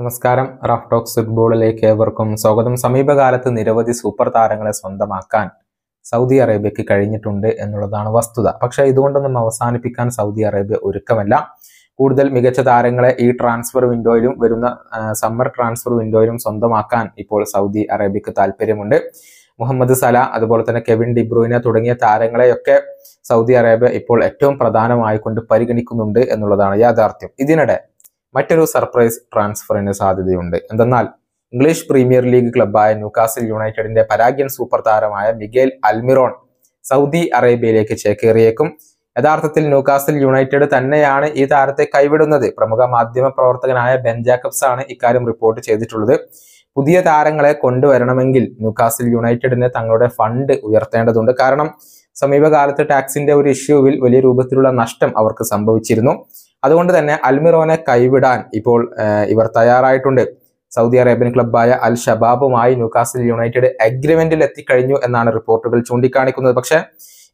നമസ്കാരം rough talks ഫുട്ബോളിലേക്ക് ഏവർക്കും സ്വാഗതം സമീപകാലത്ത് നിരവധി സൂപ്പർ താരങ്ങളെ സ്വന്തമാക്കാൻ സൗദി അറേബ്യക്ക് കഴിഞ്ഞിട്ടുണ്ട് എന്നുള്ളതാണ് വസ്തുത പക്ഷേ ഇതുകൊണ്ടൊന്നും അവസാനിപ്പിക്കാൻ സൗദി അറേബ്യ ഒരുക്കമല്ല കൂടുതൽ മികച്ച താരങ്ങളെ ഈ ട്രാൻസ്ഫർ വിൻഡോയിലും വരുന്ന സമ്മർ ട്രാൻസ്ഫർ വിൻഡോയിലും സ്വന്തമാക്കാൻ ഇപ്പോൾ സൗദി അറേബ്യക്ക് താല്പര്യമുണ്ട് മുഹമ്മദ് സല അതുപോലെ തന്നെ കെവിൻ ഡിബ്രൂയിന തുടങ്ങിയ താരങ്ങളെയൊക്കെ സൗദി അറേബ്യ ഇപ്പോൾ ഏറ്റവും പ്രധാനമായിക്കൊണ്ട് പരിഗണിക്കുന്നുണ്ട് എന്നുള്ളതാണ് യാഥാർത്ഥ്യം ഇതിനിടെ മറ്റൊരു സർപ്രൈസ് ട്രാൻസ്ഫറിന് സാധ്യതയുണ്ട് എന്തെന്നാൽ ഇംഗ്ലീഷ് പ്രീമിയർ ലീഗ് ക്ലബ്ബായ ന്യൂകാസിൽ യുണൈറ്റഡിന്റെ പരാഗ്യൻ സൂപ്പർ താരമായ മിഗേൽ അൽമിറോൺ സൗദി അറേബ്യയിലേക്ക് ചേക്കേറിയേക്കും യഥാർത്ഥത്തിൽ ന്യൂകാസിൽ യുണൈറ്റഡ് തന്നെയാണ് ഈ താരത്തെ കൈവിടുന്നത് പ്രമുഖ മാധ്യമ പ്രവർത്തകനായ ബെൻ ജാക്കബ്സ് ആണ് ഇക്കാര്യം റിപ്പോർട്ട് ചെയ്തിട്ടുള്ളത് പുതിയ താരങ്ങളെ കൊണ്ടുവരണമെങ്കിൽ ന്യൂകാസിൽ യുണൈറ്റഡിന് തങ്ങളുടെ ഫണ്ട് ഉയർത്തേണ്ടതുണ്ട് കാരണം സമീപകാലത്ത് ടാക്സിന്റെ ഒരു ഇഷ്യൂവിൽ വലിയ രൂപത്തിലുള്ള നഷ്ടം അവർക്ക് സംഭവിച്ചിരുന്നു അതുകൊണ്ട് തന്നെ അൽമിറോനെ കൈവിടാൻ ഇപ്പോൾ ഇവർ തയ്യാറായിട്ടുണ്ട് സൗദി അറേബ്യൻ ക്ലബ്ബായ അൽ ഷബാബുമായി ന്യൂകാസിൽ യുണൈറ്റഡ് അഗ്രിമെന്റിൽ എത്തിക്കഴിഞ്ഞു എന്നാണ് റിപ്പോർട്ടുകൾ ചൂണ്ടിക്കാണിക്കുന്നത് പക്ഷേ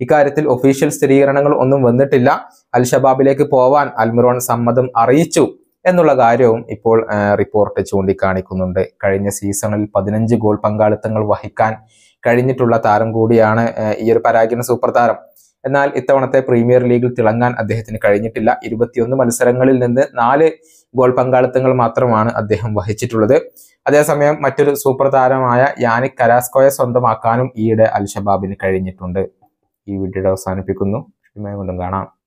ഇക്കാര്യത്തിൽ ഒഫീഷ്യൽ സ്ഥിരീകരണങ്ങൾ ഒന്നും വന്നിട്ടില്ല അൽ ഷബാബിലേക്ക് പോവാൻ അൽമിറോൺ സമ്മതം അറിയിച്ചു എന്നുള്ള കാര്യവും ഇപ്പോൾ റിപ്പോർട്ട് ചൂണ്ടിക്കാണിക്കുന്നുണ്ട് കഴിഞ്ഞ സീസണിൽ പതിനഞ്ച് ഗോൾ പങ്കാളിത്തങ്ങൾ വഹിക്കാൻ കഴിഞ്ഞിട്ടുള്ള താരം കൂടിയാണ് ഈ ഒരു പരാഗിന സൂപ്പർ താരം എന്നാൽ ഇത്തവണത്തെ പ്രീമിയർ ലീഗിൽ തിളങ്ങാൻ അദ്ദേഹത്തിന് കഴിഞ്ഞിട്ടില്ല ഇരുപത്തിയൊന്ന് മത്സരങ്ങളിൽ നിന്ന് നാല് ഗോൾ പങ്കാളിത്തങ്ങൾ മാത്രമാണ് അദ്ദേഹം വഹിച്ചിട്ടുള്ളത് അതേസമയം മറ്റൊരു സൂപ്പർ താരമായ യാനിക് കരാസ്കോയെ സ്വന്തമാക്കാനും ഈയിടെ അൽ കഴിഞ്ഞിട്ടുണ്ട് ഈ വീഡിയോ അവസാനിപ്പിക്കുന്നു വീണ്ടും കാണാം